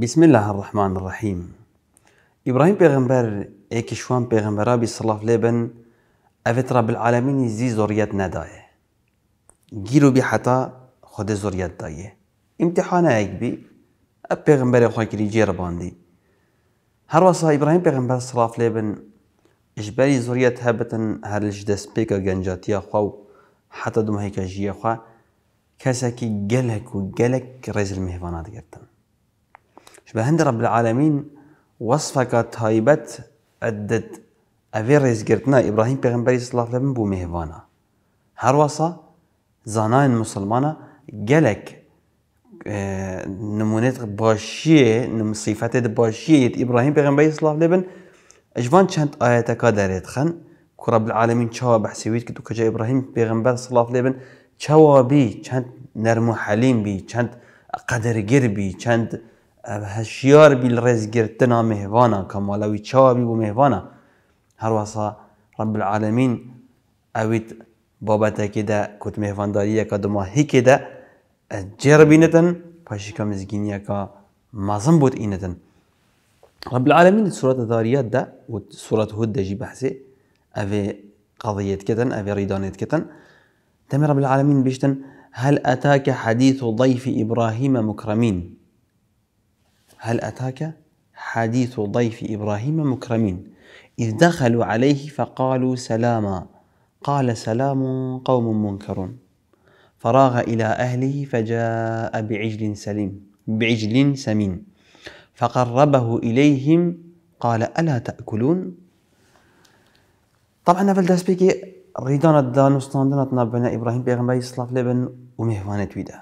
بسم الله الرحمن الرحيم ابراهيم پیغمبر ایک شوان پیغمبر ابي صلاح لبن افت رب العالمين زي زوريات نداي جيرو بي حتى خود زوريات داية امتحان ايك بي اب پیغمبر خو کي جير باندي هر واسه ابراهيم پیغمبر صلاح لبن اجباري زوريات هبتن هر لجدس بيكا گنجاتيا خو حتى دم جي خو كسكي گلك و گلك رزل مهوانات گرتن هند رب العالمين وصفك تایبت عدد اوی ریزگرتنا إبراهيم بيغمبري صلى الله عليه وسلم بو مهوانا هر وصا زانان مسلمانا گلک آه، نمونت باشیه نم صفت باشیه ابراهیم پیغمبری الله عليه وسلم اجوان چند آياتك داريت خن كرب رب العالمین چوا بحثیوید که تو کجا ابراهیم الله عليه وسلم چوا بي چند نرمو حليم بي بی قدر قدرگر بی چند هشیار بیل رز گرتنا مهوانا کمالوی چاوا بی بو مهوانا هر واسا رب العالمین اوید بابتا که ده کت مهوانداری که دما هی که ده جر بینتن پاشی که مزگینی که مازم بود اینتن رب العالمين سورة الذاريات ده وسورة هود ده جي بحثي أفي قضیت کتن أفي ریدانیت کتن تم رب العالمین بیشتن هل أتاك حديث ضيف إبراهيم مكرمين هل أتاك حديث ضيف إبراهيم مكرمين إذ دخلوا عليه فقالوا سلاما قال سلام قوم منكرون فراغ إلى أهله فجاء بعجل سليم بعجل سمين فقربه إليهم قال ألا تأكلون طبعا نفل دست بيكي ريدان الدانو وستاندنا تنبنا إبراهيم بيغمبري يصلاف لبن ومهوانة ويدا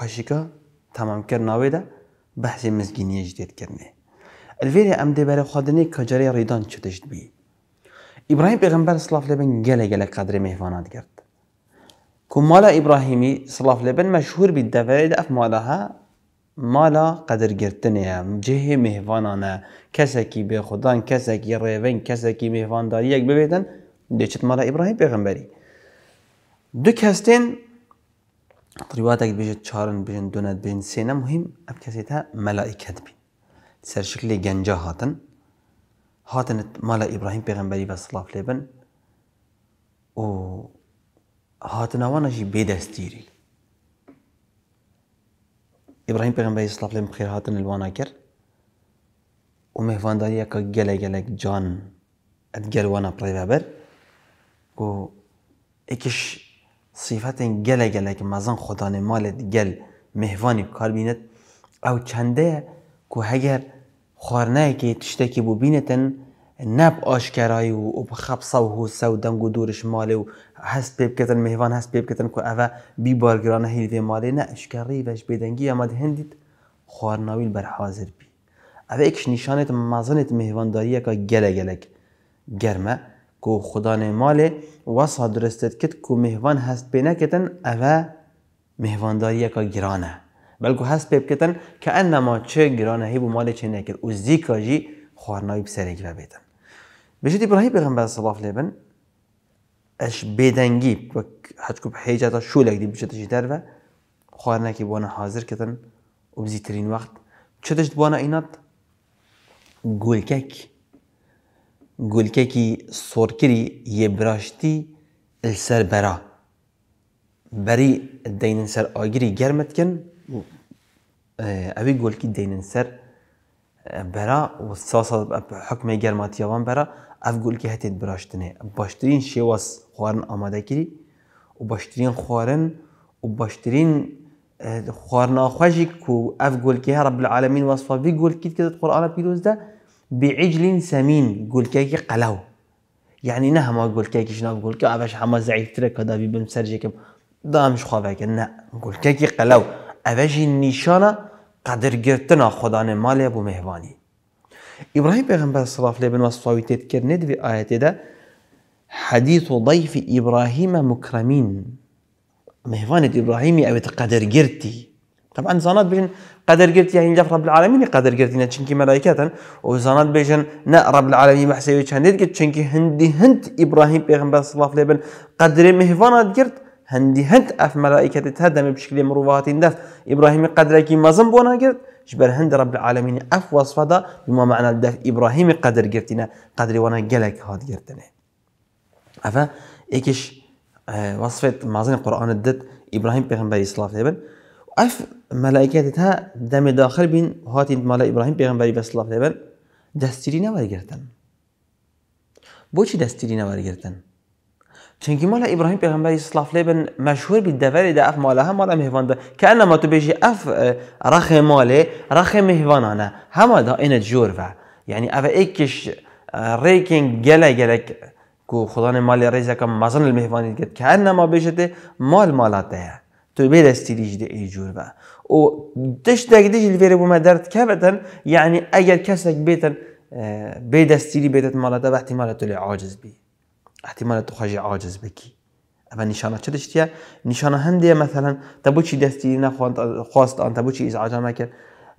باشيكا تمام كرنا ويدا بحث مزگینی جدید کرنه الویر ام دی بر خادنی کجاری ریدان چتشت بی ابراهیم پیغمبر صلاف لبن گله گله قدر مهوانات گرد کو مالا علیه صلاف لبن مشهور بی دفرد اف ها مالا قدر گرتنه جه مهوانانه کسکی به خودان کسکی ریوین کسکی مهوانداری یک ببیدن دیچت مالا ابراهیم پیغمبری دو کستین تریواتێک بژێت تشارن بژن دوونەت بین سينا مهم أبكسيتها ملائكة بي بین سەر جنجا هاتن هاتن مالا هاتنت مالا ئیبراهیم پێغمبەری بە سلااف لێ بن و هاتنەوانەژی بێدەستیری ئیبراهیم پێغمبەری سلااف لێم بخير هاتن الوانا كر و مهوانداریەکە گەلە گەلێک جان وانا بريبابر و إكش صفت گل گل که مزان خدا نمالت گل مهوانی کار بیند او چنده که اگر خورنه که تشتکی بو بینتن نب آشکرایی و او و سودن و دنگ و دورش ماله و هست پیب کتن مهوان هست پیب کتن که او بی بارگرانه هیلوی ماله نه اشکری وش بیدنگی اماد هندید خورناویل بر حاضر بی اوه ایکش نشانت مزانت مهوانداری که گل گلک گرمه کو نه مال و درستت کت کو مهوان هست به نکتن اوه مهوانداری یکا گرانه بلکو هست پیب کتن که انما چه گرانه هی بو مال چه نکرد او زیکا کاجی خوارنایی بسرگی و بیتن بشید ابراهیم پیغمبر صلی الله علیه اش بدنگی و حچکو شو لگدی دی تشی در و خوارنه که بوانا حاضر کتن و بزیترین وقت چه تشت بوانا اینات گولکک یه سۆرکری السر برا بری بەری سر آگری ئاگری گەرمتکن اه، ئەوی گلکی دەینن سر اه، برا و ساسا حکم گرماتی گەرماتیاوان برا اف گلکی هەتێت براشتنێ باشترین شێواز آماده ئامادەکری و باشترین خوارن و باشترین اه، خواردناخواژی و اف گلکی بی گلکی که در قرآن پیروز ده بعجل سمين قول كيكي قلاو يعني نه ما قول كيكي شنو قول كا باش حما زعيف ترك هذا بيبن مسرجيكم دامش بك نه قول كيكي قلاو اوش النشانه قدر گرتنا خدانه مال ابو مهواني إبراهيم پیغمبر صلى الله عليه وسلم صوی تذکر ند في آياته ده حديث ضيف إبراهيم مكرمين مهوانة إبراهيم أو تقدر گرتی طبعا زانات بيجن قدر قلت يعني رب العالمين قدر قلت يعني چنكي ملائكة وزانات بيجن نا رب العالمين بحسيوي چنديت قلت چنكي هندي هند إبراهيم بيغمبر صلى الله عليه وسلم قدر مهفانات قلت هندي هند اف ملائكه تهدم بشكل مروفات دف ابراهيم كي مازن بونا قلت جبر هند رب العالمين اف وصفه دا بما معنى دف ابراهيم قدر قرتنا قدر وانا قلك هاد قرتنا افا ايكش آه، وصفه مازن القران الدت ابراهيم بيغمبري صلى الله عليه وسلم اف ملائکت ها دم داخل بین هات مال ابراهیم پیغمبری به صلاح دیبن دستیری نواری گرتن بو چی دستیری نواری گرتن؟ چونکی مال ابراهیم پیغمبری صلاح لیبن مشهور به دوری ده اف ماله هم مال مهوان ده که انما تو بیجی اف رخ ماله رخ مهوانانه همه ده این جور و یعنی اف ایکش ریکن گله گله کو خدا مال ریزه که مزن المهوانی گد که انما مال مالاته تو به دستیری جده ای جور و و دقیقه دیجی لیفری بومه درد که بدن یعنی اگر کسک بیتن بدستیری بیتت مالتا و احتمال تو عاجز بی احتمال تو عاجز بکی اما نشانه چه داشتیه؟ نشانه هندیه مثلا تبو چی دستیری خواست آن تبو چی ازعاجه مکن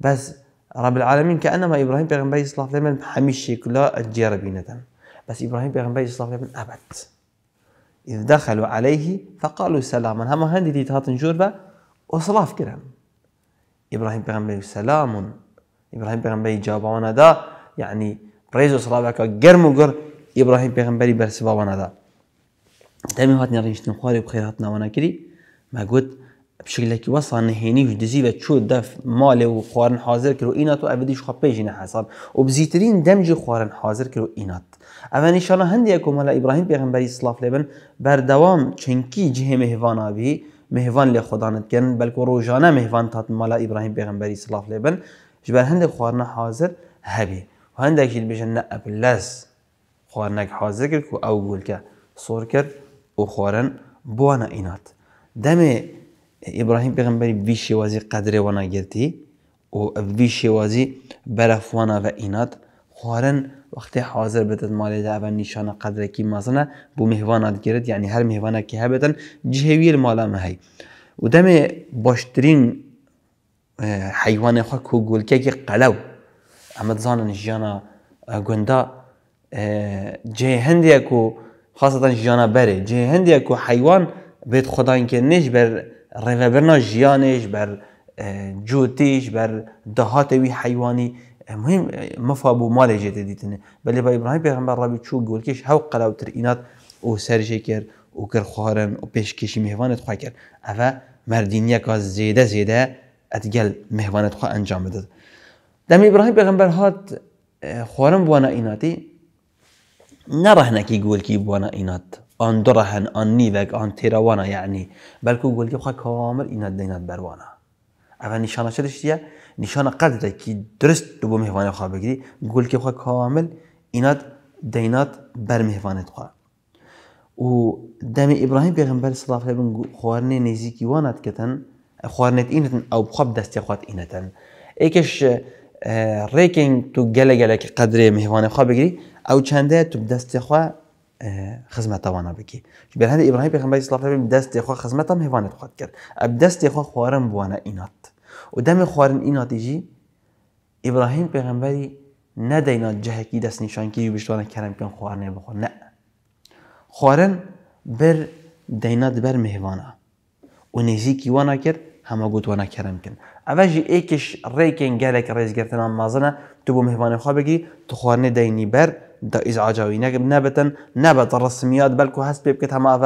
بس رب العالمين كانما ابراهيم پیغمبر اسلام لمن حميش كلا الجير بينتن بس ابراهيم پیغمبر اسلام لمن ابد اذ دخلوا عليه فقالوا سلاما هم هندي تهاتن جوربه وصلاف كرم ابراهيم پێغمبەری سلام ابراهيم پێغمبەری جاباوانەدا وانا دا يعني سڵاوەکە گەرم و گەڕ ئیبراهیم پێغمبەری بەرسباوانەدا دەمی هاتنی ڕیشتن خواری بخێر هات ناوانەکردی مەگوت بشکلێکی وەسان نهێنیش دزی بە چۆ دەف ماڵێ و خواردن حاضر کرد و ئینات و ئەبدیش خۆ پێژینە حەساب حساب وبزيترين دەمجی خوارن حاضر كرو اينات و ئینات ئەوە نیشانە هەندێک کۆمەلا ئیبراهیم پێغمبەری سلااف لێ بن بەردەوام چەنکی جهێمە هێوانابی مهوان لی خدانت بل كو روجانا مهوان تات مالا ابراهيم بيغمبري صلاف لبن جبر هندک خوارنه حاضر هبی و هندک جیل بیشن نه ابلس خوارنک حاضر كو او گول که صور کرد و خوارن بوانا اينات دم ابراهيم بيغمبري بيشي وازي قدر وانا جرتي و بيشي وازي برف وانا و اينات خوارن وقتی حاضر بدن مال اول نشانه قدر کی مازنه بو مهوانات گرد یعنی هر مهوانه که هبتن جهویل مالا هی و دم باشترین حیوان خو کو گلکه که قلو اما زانن جانا گندا جه هندی کو خاصتا جانا بره جه هندی کو حیوان بید خدا اینکه نش بر روبرنا جیانش بر جوتیش بر دهات وی حیوانی مهم مفابو مال مال جیت دیتنا با ابراهیم پیغمبر بی تشو گول کش هاو قلاو اینات او سرجی کرد، او کر خوارن او پیش کشی مهوانت خواه کرد اوه مردینیه که زیده زیده اتگل مهوانت خواه انجام داد دم ابراهیم پیغمبر هات خوارن بوانا ایناتی نره نکی گول کی بوانا اینات آن درهن آن نیوک، آن تیروانا یعنی بلکه گول کی خواه کامل اینات دینات بروانا اول نشانه چه چیه نشانه قدره که درست دو مهوانه خواه بگیری گل که خواه کامل اینات دینات بر مهوانت خواه و دم ابراهیم پیغمبر صلی الله علیه و خوارنه نزیکی واند کتن خوارنت اینتن او بخواب دستی خواد اینتن ایکش ریکن تو گله گله که قدره مهوانه خواه بگیری او چنده تو دست خواه خزمەتەوانە بکی بێ هەندی ئیبراهی فرمی دست دەستی خوا خزمەتم هێوانێت خوات کرد اب دست خواه خوارم بوانه اینات. و دم خوارن ابراهیم ئیناتیژی ئیبراهیم پێغمبەری نەدەینات جەهێکی دەست نیشانکی و بشتوانە کەرم خوار خواردێ بخۆ نه. خوارن بر دینات بر مهێوانە و نزیکی وانا کرد گوت وانا کرم کن ایکش ریکن گله گەلێک ڕێزگرتنان مازنا تو به مهوانێخوا بگی تو خوارن دینی بر دا ازعاجاوی نگب نبتن نبت رسمیات بلکو هست بیب کت همه و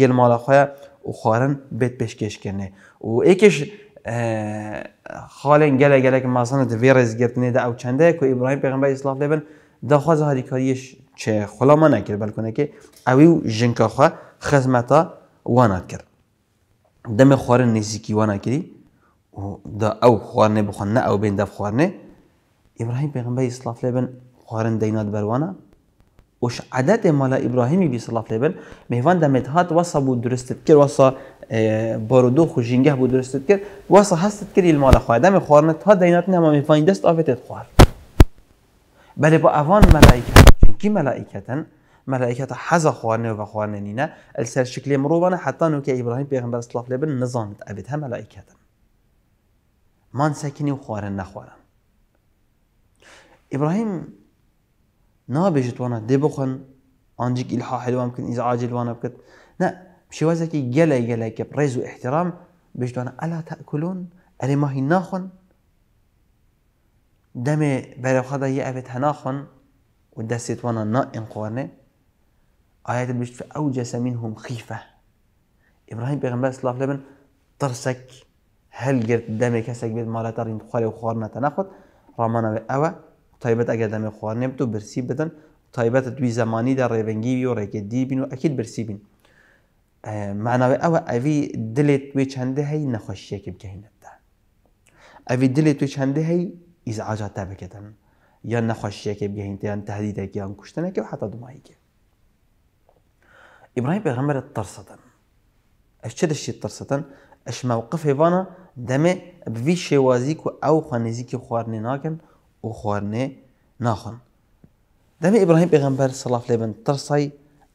یل مالا خواه و خوارن بیت پیشکش کرنه و ایکش خالن گله گله که مثلا د ویرز گرتنه دا او چنده که ابراهیم پیغمبر اصلاح لبن دا خواز هاریکاریش چه خلا ما نکر بلکنه که اویو جنکا خواه خزمتا وانات کرد دم خوارن نزیکی وانا کری و دا او خوارنه بخوان نه او بین دف خوارنه ابراهیم پیغمبر اصلاح لبن خارن دينات بروانا وش عدد مالا إبراهيمي بي صلاف لبن مهوان دمت هات وصا بو درستت کرد وصا بارو اه، بارودو خو جنگه بو درستت کرد وصا هستت کرد المالا خواه دم خارن ها دينات نما مهوان دست آفتت خوار بله با اوان ملائکه كي ملائکتن ملائکه حزا خوارنه و خوارنه نينا السر شکلی مروبانا حتى نو كي إبراهيم پیغمبر صلاف لبن نظامت عبد هم ملائکتن من سکنی و خوارن نخوارن إبراهيم نابێژت وانە دێ بخۆن عاجل ئیلها هەلووان بکن ئیزعاجلوانە بکرد نە شێوازێکی گەلای گەلایکە ڕێز و احترام بشتوانە الا تاکلون ئەلێ ماهی ناخۆن دەمێ خدا یە ئەبێت هەناخۆن و دەستێت وانە نائینقۆنێ ئاەت بشت ئەو جەسەمین هم خیفە ئبراهیم پێغمبەر سلااف لەبن ترسك هل قلت دمي كسك بيت مالا ترين خوالي وخوارنا تناخد رمانا بأوى تایبەت ئەگە دەمێ خواردنێ بت و برسی بدەن تایبەتە دوی زمانی زمانیدا ڕێبنگی و ڕێگەدی بین و ئەکیت برسی بین معناوی ئەوە ئەوی دلێت توێ چەندە هەی نەخۆشیەکی بکەینەتدا ئەوی دلێت توێ چەندە هەی ئیزعاجات تا بکەن یان نەخۆشیەکە بگەینتیان تهدیدێکیان کوشتنەکە و حتا دوماییکە إبراهيم بيغمر الطرسة أشتدش الطرسة أش موقف هيفانا دمي بفي شوازيك أو خانزيك خوارني ناكن و خوارنه ناخون دم ابراهیم پیغمبر صلی الله علیه و ترسی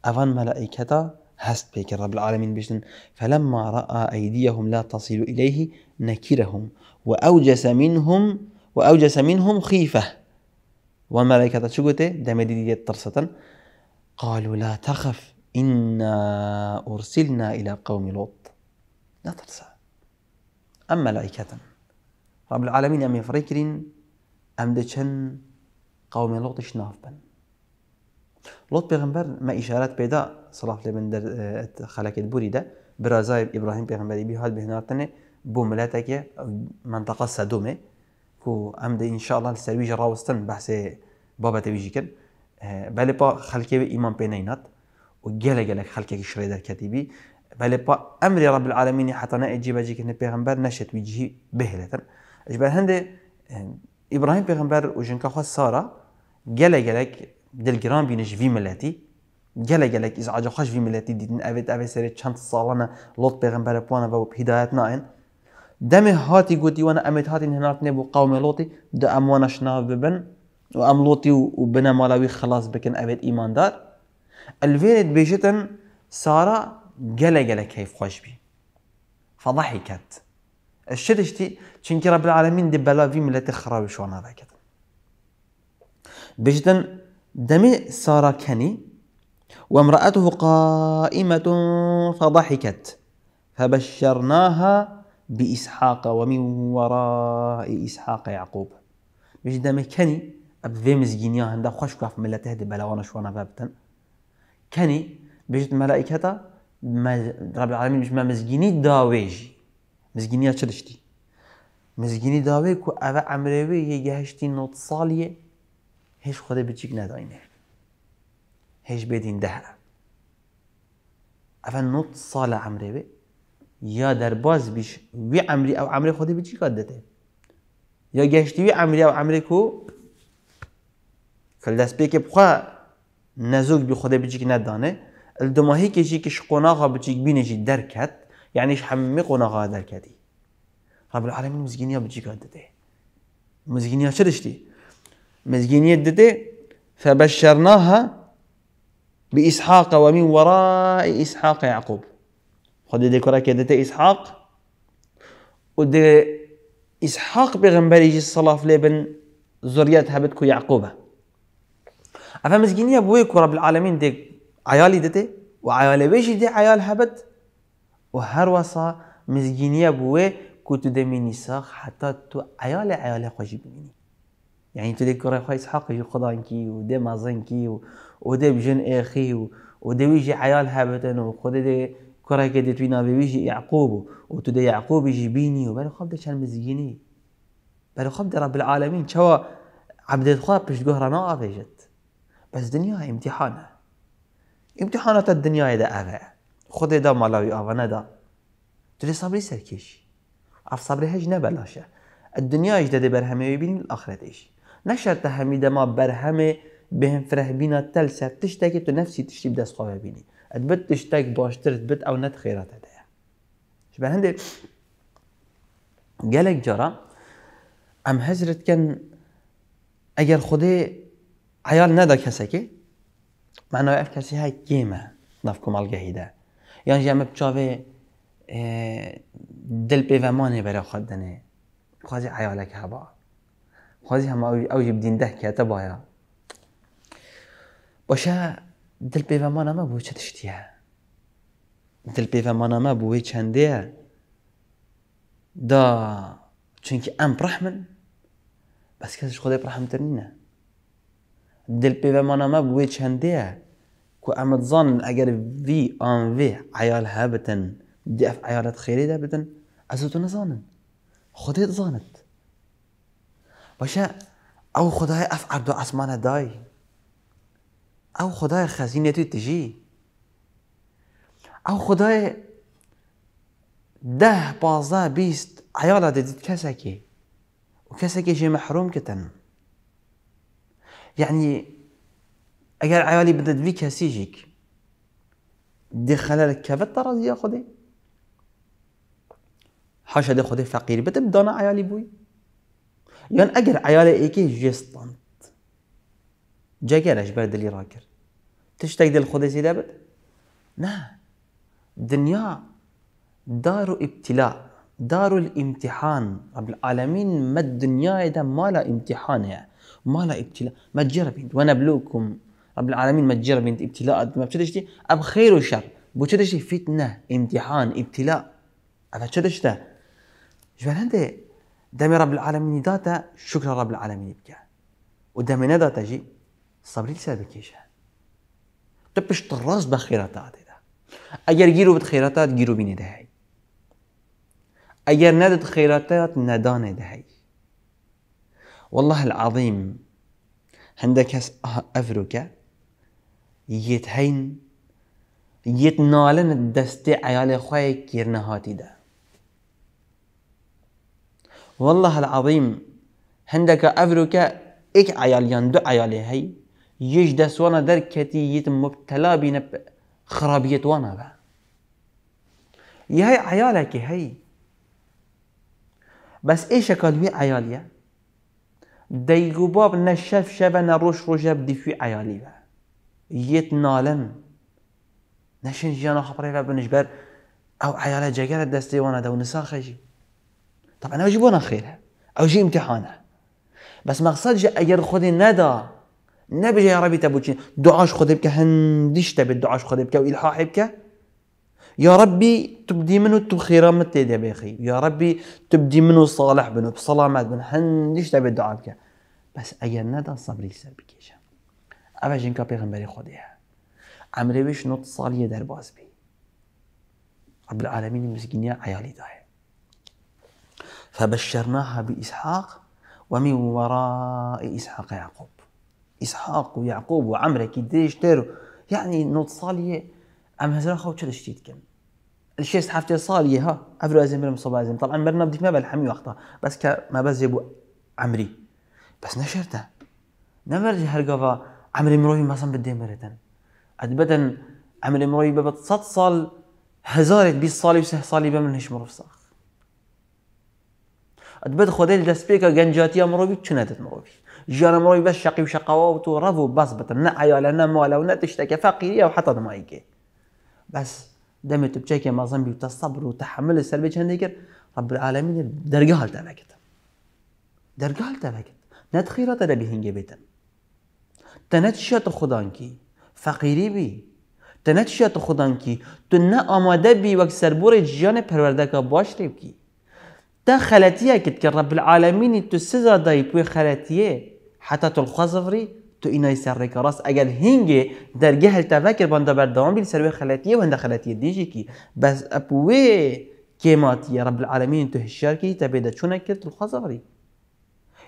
اوان ملائکتا هست پیک رب العالمین بشن فلما رأى ايديهم لا تصل اليه نكرهم واوجس منهم واوجس منهم خيفه وملائكتا شو قلت دم دي قالوا لا تخف إنا أرسلنا إلى قوم لوط لا ترسى أما ملائكة رب العالمين أم فريكرين ئەم دەچەند قوم لوط شناف بن لۆت پێغمبەر مە ئیشارەت پێدا سلااف لێ من خەلەکێت بوریدا برازای ئیبراهیم پێغمبەری بی هاات بهێناتنێ بۆ ملاتێکە منطقە سەدومێ و ئەم دە ئینشاءڵان سەرویژە ڕاوستن بەسێ بابەتەویژی کرد بەێ پا خەلکێوێ ئیمان پێ نینات و گەلە گەلک خەلکێکی شڕێ دەرکەتیبی بەێ پا ئەمری ڕب العالمینی حتەنە ئەجیبەجیکردن پێغمبەر نەشێت ویجی بهێلێتن ئەش بە هەندێ اه، ابراهيم پیغمبر او جن کا خو سارا گله گلک دلگران بینش وی ملتی گلا گلک از عجا خوش وی ملتی دیدن اوید اوید سر چند سالانه لط پیغمبر پوانا و هدایت ناین دم هاتی گوتی وانا امید هاتی هنات نبو قوم لوتی دا اموانش شناو ببن و ام لوتی و بنا مالاوی خلاص بکن اوید ایمان دار الفيرد بيجتن سارا گلا گلا کیف خوش بي فضحكت الشرشتي چونكي رب العالمين دي بلا في ملاتي خرابش شوانا ذاكت بجدن دمي سارة كني وامرأته قائمة فضحكت فبشرناها بإسحاق ومن وراء إسحاق يعقوب بجد دمي كني اب في مزجينيا هندا خوش كاف هدي بلا وانا شوانا بابتن كني بجد ملائكتا رب العالمين مش ما مزجيني داويجي مزگینی چه دشتی مزگینی داوی کو اوه عمروی یه گهشتی نوت سالیه هیچ خود بچیک نداینه هیچ بدین ده اوه نوت سال عمروی یا در باز بیش وی عمری او عمری خود بچیک عادته یا گهشتی وی عمری او عمری کو کل دست بی که بخواه نزوگ بی خود بچیک ندانه الدماهی کشی که شقناقا بچیک بینشی درکت يعني يشحمقنا غادر كدي رب العالمين مزجينيا بجيك دتي مزجينيا شرشتي مزجينيا دتي فبشرناها بإسحاق ومن وراء إسحاق يعقوب خد دي كرة كدتي إسحاق ودي إسحاق بيغمبر يجي الصلاة في لبن زريتها بدكو يعقوبة أفهم مزجينيا بويك رب العالمين ديك عيالي دتي وعيالي بيجي دي عيال هبت و هەروەسا مزگینیە بووێ کو تو دەمینی ساخ حتا تو عیالە عیالە خۆشی ببینی یعنی تو دێک گوڕێ خۆی حقی خدانکی و دێ مازنکی و ئۆ دێ بژن ئێخی و و دەویژی عیال هەبەتەن و خودە دێ کوڕێکە دەتوی ناوێویژی یعقوب و و تو دە یعقوبیژی بینی و بەر خۆب دە چەند مزگینی بەر خۆب دە ڕبلعاالەمین چەوە عبدێتخوا پشتگۆهرانە ئاێژێت بەس دنیا خود دا مالاوی آوانه دا تو صبری سرکش اف صبری هج نبلاشه دنیا اج داده برهمه ببینیم الاخرت اش نشرت همی ما برهمه بهم فره بینا تل سر تشتکی تو نفسی تشتی بدست خواه بینی ادبت تشتک باشتر ادبت او نت خیرات ده شبه هنده گلک جارا ام هجرت کن اگر خدا عیال ندا کسی که معنای اف کسی های گیمه نفکم یان جمع بچاوه اه، دل پیومانه برای خود دنه خوازی عیالک هوا خوازی هم او بدین ده که تبایا باشه دل پیومانه ما بو چه تشتیه دل پیومانه ما بو چنده دا چونکی ام رحمن بس کسش خدای رحمتر نینه دل پیومانه ما بو چنده كو ظن اگر وی آن وی عیال هبتن دی اف عیالت خیلی ده بدن از تو نزانن خودت زانت باشه او خدای اف عرض اسمان دای او خدای خزینه تو تجی او خدای ده بازه بیست عیال دید کسکی و کسکی جی محروم کتن یعنی يعني اگر عیالی بدد وی کسی جیک خلال کفت ترازی خودی حاشا دی خودی فقیر بده بدانه عیالی بوی یعن يعني اگر عیالی ایکی جستند جگرش بر دلی را کرد تشتاق دل خودی سیده بد نه دنیا دار ابتلاء دار الامتحان رب العالمين ما الدنيا ده ما لا امتحان يعني ما لا ابتلاء ما تجربين ونبلوكم رب العالمين ما تجرب ابتلاء ما بتشتي اب خير وشر بتشتي فتنه امتحان ابتلاء اف تشتشتا جبل هندي دمي رب العالمين داتا شكر رب العالمين بك ودمي نداتا جي صبري لسابكيشه طيب تبش طراز بخيراتات اگر اجر جيرو خیراتات جيرو بینه دهی اجر ندد خیراتات ندانه دهی والله العظيم هندك هس یتهین یت نالن دست عیال خواه کرنه هاتی ده والله العظيم هندك أفريكا إك عياليان دو عيالي هي يج دس وانا در كتي يتم مبتلا بين خرابية وانا با يهي عيالك هي بس إيش كالوي عياليا ديجو باب نشف شبنا روش رجب دي في عيالي با يت نالم نشن جانا خبري لا بنجبر او عيالة جاكرة دستي وانا دو نسا خيجي طبعا او جيبونا خيرها او جي امتحانها بس مقصد اگر خودي ندا نبي يا ربي تبوكي دعاش خودي بك هندش تبي دعاش خودي بك والحاحي بك يا ربي تبدي منه تو خيرا متي بيخي يا ربي تبدي منه صالح بنو بسلامات بنو هندش تبي دعاء بك بس اگر ندا صبري سر بكيشه اما ئەمە ژینکە پێغمبەری خۆدەیە نوت نۆ ساڵیە دەرباز بی رب العالمين مسكينيا عيالي داهي فبشرناها بإسحاق ومن وراء إسحاق يعقوب إسحاق ويعقوب وعمرة كديش تيرو يعني نوت صالية أم هزرا خو تشلش تيتكم الشيء سحفتي صالية ها أفرو أزم برم صبا أزم طبعا مرنا بديك ما بالحمي وقتها بس كما بزيبو عمري بس نشرته نمر جهر قفا عملی مرۆی مەسم بدێمەرێتن ئەت بدەن ئەمری مرۆی بەبەت 100 سال هزارێک 20 ساڵی سه ساڵی بە من هیچ مرۆڤ ساخ ئەت بێت خۆدەی دەستپێکە گەنجاتیە مرۆڤی چنێتت مرۆڤی ژیانە مرۆی بە شەقی و شەقاوا و تۆ ڕەڤ بس بەس بتن نە ئایالە نە مالە و نە تشتێکە فەقیریە و حتا دمایکێ بەس دەمێت تو بچێکێ مەزەمبی و تە سەبر و رب العالمین دەرگە هەڵ دەبەکەت دەرگە هەڵ دەبەکەت نەتخیرەتە دەبی تنتشا تخدان كي فقيري بي تنتشا تخدان كي تو نه آماده بي وك سربور جيان پروردك باش ريب كي تا خلطيه كت رب العالمين تو سزا داي بوي خلطيه حتى تو الخزفري تو اينا يسر ريك راس اگل هنگه در جهل تفاكر بانده بردوان بي لسربور خلطيه وهند خلطيه ديجي كي بس ابوه كيمات يا رب العالمين تو هشار كي تبيدا چونه كت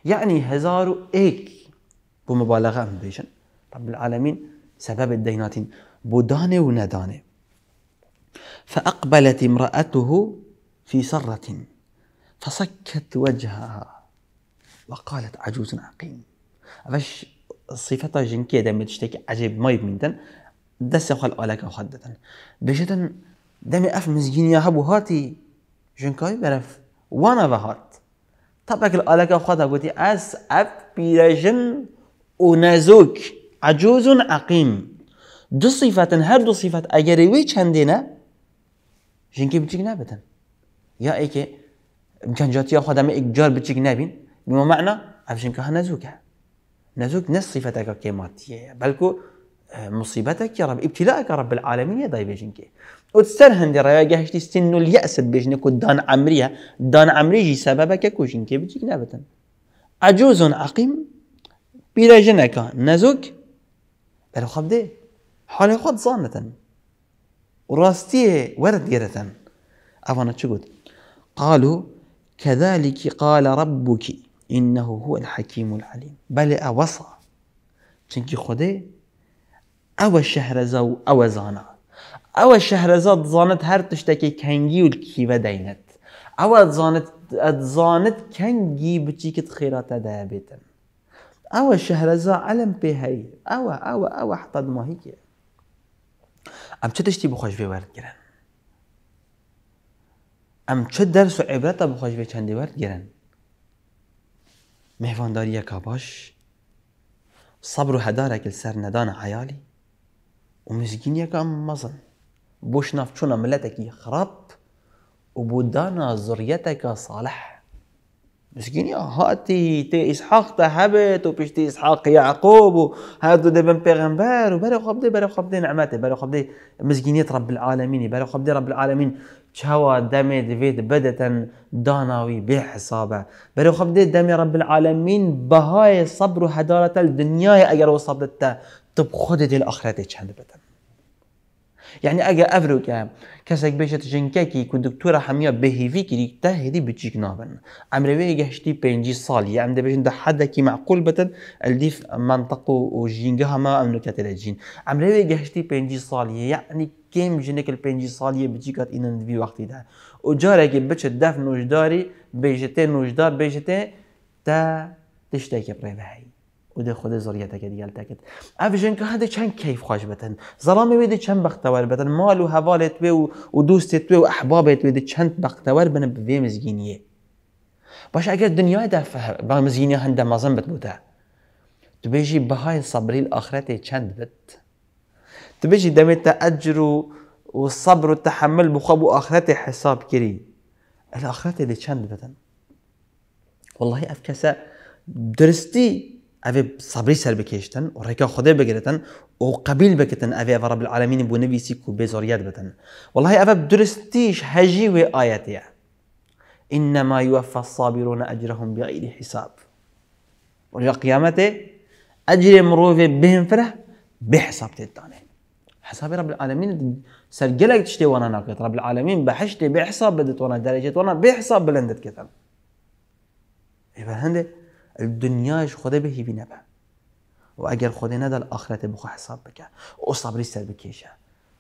يعني هزارو ايك بۆ أم ئەم رب ڕبلعاالمین سبب الديناتين بودانه وندانه فأقبلت امرأته في سرة فصكت وجهها وقالت عجوز عقيم فش صفة جنكية دم تشتكي عجيب ما يبمنتن دس خل آلك خدتن بجدن دم أف مزجيني هبو هاتي جنكاي برف وانا بهات طبق الآلك خدا قلتي أس أب بيرجن ونازوك عجوز عقيم دو صفات هر دو صفات اگر وي چندینه جنكي بچیک نابتن یا ای که جاتي یا خودم ایک جار بچیک نبین بما معنى افشن ها نازوك نازوك نس صفتك كيماتية بلكو اه، مصيبتك يا رب ابتلاءك يا رب العالمين يا داي بيجنكي وتسترهن دي رايا جهشتي سنو اليأس بيجنك دان عمريا دان عمري جي سببك كوجنكي بتجيك نابتن عجوز عقيم پیرا جنکا نزوک بلو خب ده حال خود زانتن وراستيه ورد جرتن أفانا تشقد قالوا كذلك قال ربك إنه هو الحكيم العليم بل أوصى تنكي خده أو الشهر زو أو زانا أو الشهر زاد زانت هر تشتكي كنجي والكيفة دينت أو زانت زانت كنجي بچيكت خيرات دابتن أو شهرزا علم بهي أو أو أو حتى دمهيك أم چه تشتي بخوش في ورد جرن أم چه درس و عبرت بخوش في چند ورد جرن مهوان داريا كباش صبر و هدارة كل سر ندان حيالي و مزگين يكا مزن بوش ناف ملتك خراب و بودان زريتك صالح مسكين يا آه، هاتي تي اسحاق تهبت وبيش تي اسحاق يعقوب وهادو دابا بيغمبر وبارك خبدي بارك خبدي نعماته بارك خبدي مسكينية رب العالمين بارك خبدي رب العالمين شهوة دمي ديفيد بدتا داناوي بحسابة بارك خبدي دمي رب العالمين بهاي صبر وحضارة الدنيا اجر وصبرت تبخدت الاخرة تشهد بدن يعني اگر افرو که کسک بشت جنکه کی که دکتور همیا بهیوی کری تا هدی بچیک نابن امروی گشتی پنجی سالی ام ده بشن ده حد کی معقول بتن الدیف منطق و جنگه همه ام نکت الجین امروی گشتی پنجی سالیه یعنی كم جنك البنجي صالية بتجيكات إن في وقتي ده وجارك بتش دف نوجداري بيجتين نوجدار بيجتين تا تشتكي بريبهي وده خود زریت که دیگر تکت اوجن که هده چند کیف خواهش بتن ظلام ویده چند بختور بتن مال و حوالت و و دوستت و احبابت ویده چند بختور بنه به مزگینیه باش اگر دنیای ده فهر با مزگینی هنده مزن بت بوده تو بيجي بهاي صبری الاخرت چند بت تو بیجی اجر و صبر و تحمل بخواب و آخرت حساب کری الاخرت دي چند بتن والله أفكسا درستی اوه صبری سر بکشتن و رکا خدا بگیرتن و قبیل بکتن اوه اوه رب العالمین بو نویسی کو بزاریت بتن والله اوه درستیش هجی و آیتیه انما يوفى الصابرون اجرهم بغير حساب ورجا قيامته اجر مروفه بهم فره بحساب تتانه حساب رب العالمين سرجلك تشتي وانا ناقط رب العالمين بحشتي بحساب بدت وانا درجة وانا بحساب بلندت كتب إيه هندي دنیاش خدا بهی بینه به و اگر خدا ندال آخرت بخو حساب بکه او صبری سر بکیشه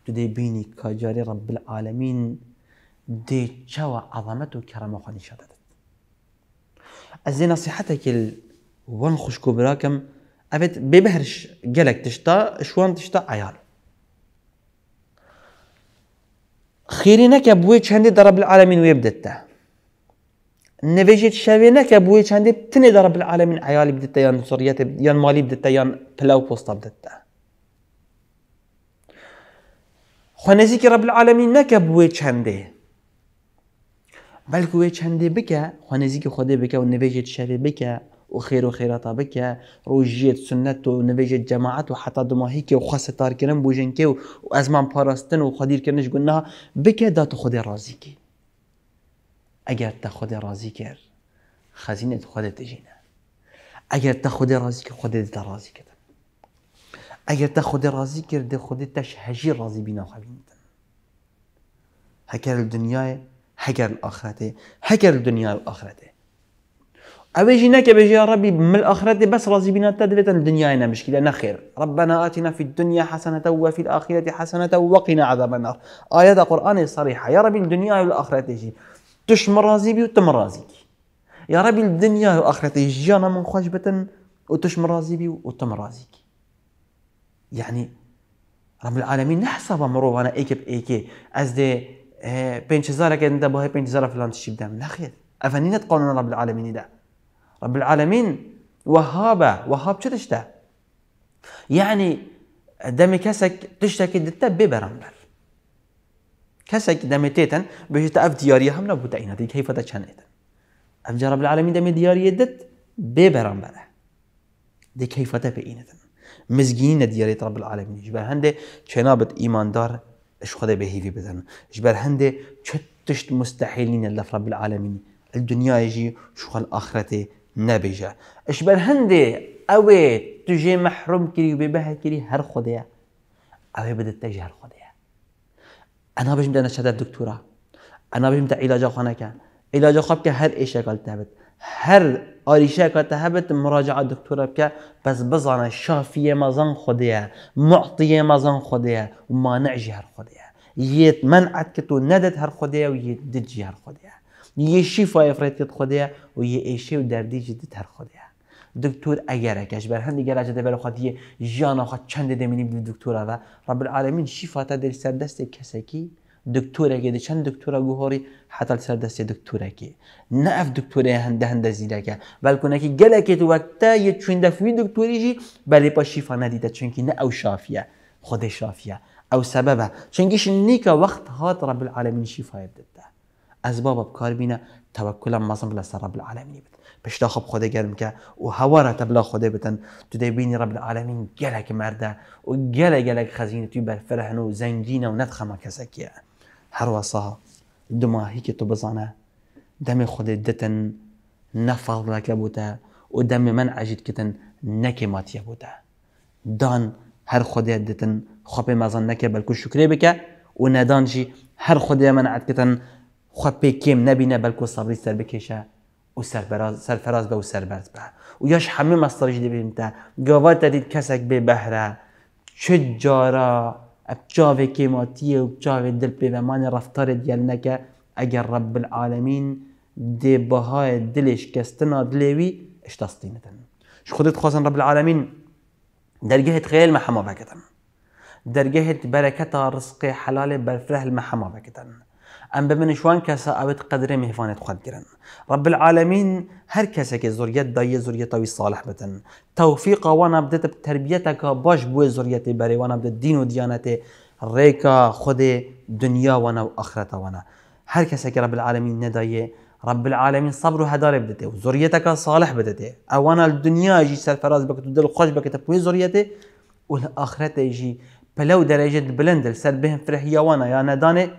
تو دی بینی کجاری رب العالمین دی و عظمت و کرم خدا نشان داد از دی نصیحتك وان خوشکو براکم افت ببهرش گلک تشتا شوان تشتا عیال بوی چندی در رب العالمین العالمين ويبدته نفجت شوينك أبوي كان دي تني درب العالمين عيالي بدت يان سوريات يان مالي بدت يان بلاو بوستا بدت خنزيك رب العالمين نك أبوي كان دي بل كوي كان دي بك خنزيك خدي بك ونفجت شوي بكا وخير وخيراتا بك روجية سنة ونفجة جماعة وحتى دماهيك وخاصة تاركرن بوجنك وأزمان بارستن وخدير كرنش قلناها بكا داتو خدي رازيكي اگر تا خود راضی کرد خزینه خودت جینه اگر تا خود راضی کرد خودت تا راضی کرد اگر تا خود راضی کرد خودت تش هجی راضی بینا خوابیند هکر دنیای هکر الاخرته هکر دنیای الاخرته أبيجي ناك يا ربي من الآخرة بس راضي بنا تدفت الدنيا هنا مشكلة نخير ربنا آتنا في الدنيا حسنة وفي الآخرة حسنة وقنا عذاب النار آيات قرآن صريحة يا ربي الدنيا والآخرة تجي تشمر راسي بي رازي بي يا ربي الدنيا واخرتي جانا من خشبة وتشمر راسي بي رازي بي يعني رب العالمين نحسب مروه انا ايكي بايكي از دي آه، بينش زارة كان دابا هاي بينش فلان تشيب دام نخير افنينا تقولنا رب العالمين دا رب العالمين وهابة وهاب شتشتا يعني دمي كسك تشتكي دتا ببرمبر کەسێک دەمێتێتەن بهێتە ئەف دیاریە هەم نەبوو ئینەتی کەیفەتە چەندێتن ئەم جارب العالمین دەمێ دیاریە دت بێ بەرامبەرە دی کەیفەتە پێینەتن مزگینی نە دیارێت رب العالمین ژبەر هەندێ چێنابەت ئیماندار خدای بهیوی بدەن ژبەر هەندێ چ تشت مستحیلینە لە رب العالمین الدنیاژی شخل ئاخرەتێ نەبێژە ئەشبەر هەندێ ئەوێ توژێ مەحرم کری و بێ بەهکری هر خودەیە ئەوێ بدت ژ هر خودەیە انا بجمد انا شهادة دكتوره انا بجمد علاج خانه كا علاج خاب هر ايش قال تهبت هر آریشه که تهبت مراجعه دکتر بکه بس بزانه شافیه مزن خودیه معطیه مزن خودیه و مانعجی هر خودیه یه منعت که تو ندت هر خودیه و یه دجی هر خودیه یه شیفای فرید کت خودیه و یه ایشه و دردی جدید هر خودیه اگر بر چند رب العالمین بەر هەندی سر دست خاتی ژیانەخە دکتور دەمێنیم چند سر دست دەری سر دست دکتۆرەگە دی چەند دکتور هنده هنده سەردەستی بلکنه که ئەف دکتۆرە هەندە تو زیرەکە چون گەلەکێت وەتە دکتوری جی دکتۆریژی بەلێپە شیفانە ندیده چونکی چون که نه او شافیه سببه سەبەبە چەنگیش نیکە وقت هات العالمین شیفاە داده. از باب کار بینه توکل هم مثلا بلا سر رب العالمین بێت پشتا خب خودێ گرم که و هوا را تبلا خودێ بتەن تو دی بینی رب العالمین گلک مرده و گل گلک خزینه توی بر بەرفرەهن و زنگینه و هر وصا دو ماهی که تو بزانه دم خود دتن دەتن لکه بوده و دم من عجید کتن نکه ماتیه بوده دان هر خودێ دتن خوب مەزان نکه بلکو شکری بکه و نەدانجی هر خودێ من عد کتن خود خب به کم نبینه بلکه صبری سر بکشه او سرفراز فراز به او سربرز به و یاش همه مصارش دی تا کسک به بهره چه جارا اب جاوه کیماتی و جاوه دل پیومان رفتار دیل نکه اگر رب العالمین دی بهای دلش کستنا دلیوی اش تصدینتن ش خودت خواستن رب العالمین درجه خیلی محما بکتن درجه برکت رزق حلال برفره المحما بکتن ام ببن شوان كسا ابد قدره مهفانه خد كرن رب العالمين هر كسا كي زريت داي زريت وي صالح بتن توفيق وانا بدت بتربيتك باش بو زريتي بري وانا بدت دين وديانتي ريكا خدي دنيا وانا واخرته وانا هر كسا كي رب العالمين ندايه رب العالمين صبر هدار بدته وزريتك صالح بدته او انا الدنيا جي سالفراز بك تدل خوش بك تبوي زريته والاخره يجي بلو درجه بلند سر بهم فرح يا وانا يا نداني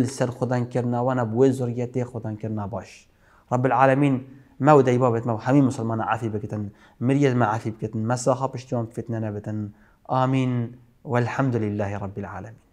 سر خودن کرنا و نب وی زوریتی خودن کرنا باش رب العالمین ما ودای بابت ما همین مسلمان عافی بکتن مریض ما عافی بکتن مساخه پشتیان فتنه نبتن آمین والحمد لله رب العالمين